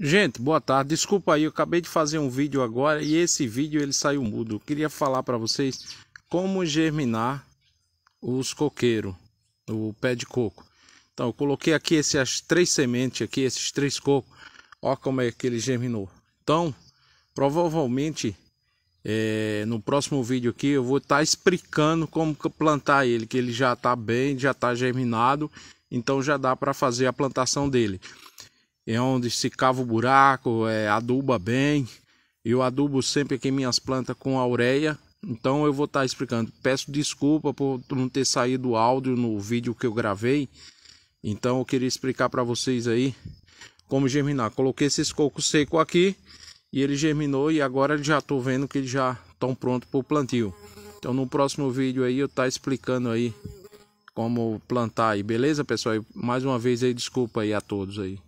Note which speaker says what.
Speaker 1: Gente, boa tarde. Desculpa aí, eu acabei de fazer um vídeo agora e esse vídeo ele saiu mudo. Eu queria falar para vocês como germinar os coqueiros, o pé de coco. Então, eu coloquei aqui essas três sementes aqui, esses três cocos. Olha como é que ele germinou. Então, provavelmente é, no próximo vídeo aqui eu vou estar tá explicando como plantar ele, que ele já está bem, já está germinado, então já dá para fazer a plantação dele é onde se cava o buraco, é, aduba bem. Eu adubo sempre aqui minhas plantas com ureia. Então eu vou estar tá explicando. Peço desculpa por não ter saído o áudio no vídeo que eu gravei. Então eu queria explicar para vocês aí como germinar. Coloquei esses cocos secos aqui e ele germinou e agora já estou vendo que eles já estão prontos para o plantio. Então no próximo vídeo aí eu estou tá explicando aí como plantar aí, beleza pessoal? E mais uma vez aí desculpa aí a todos aí.